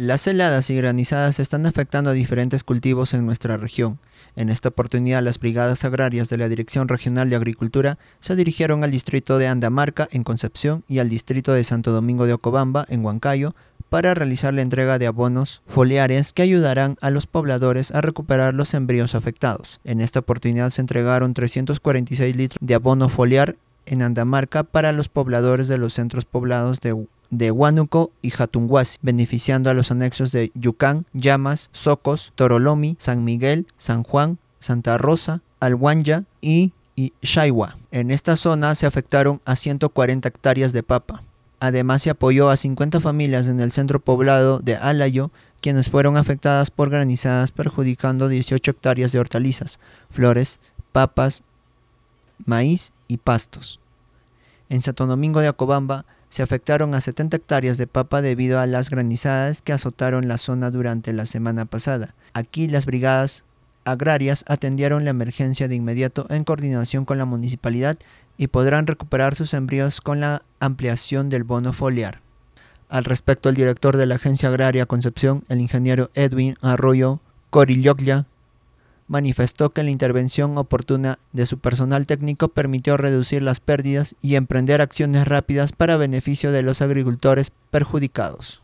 Las heladas y granizadas están afectando a diferentes cultivos en nuestra región. En esta oportunidad, las brigadas agrarias de la Dirección Regional de Agricultura se dirigieron al distrito de Andamarca, en Concepción, y al distrito de Santo Domingo de Ocobamba, en Huancayo, para realizar la entrega de abonos foliares que ayudarán a los pobladores a recuperar los embrios afectados. En esta oportunidad se entregaron 346 litros de abono foliar en Andamarca para los pobladores de los centros poblados de de Huánuco y Jatunguasi, beneficiando a los anexos de Yucán, Llamas, Socos, Torolomi, San Miguel, San Juan, Santa Rosa, Alhuanya y, y En esta zona se afectaron a 140 hectáreas de papa. Además se apoyó a 50 familias en el centro poblado de Alayo, quienes fueron afectadas por granizadas perjudicando 18 hectáreas de hortalizas, flores, papas, maíz y pastos. En Santo Domingo de Acobamba, se afectaron a 70 hectáreas de papa debido a las granizadas que azotaron la zona durante la semana pasada. Aquí las brigadas agrarias atendieron la emergencia de inmediato en coordinación con la municipalidad y podrán recuperar sus embrios con la ampliación del bono foliar. Al respecto, el director de la Agencia Agraria Concepción, el ingeniero Edwin Arroyo Corilloclia, manifestó que la intervención oportuna de su personal técnico permitió reducir las pérdidas y emprender acciones rápidas para beneficio de los agricultores perjudicados.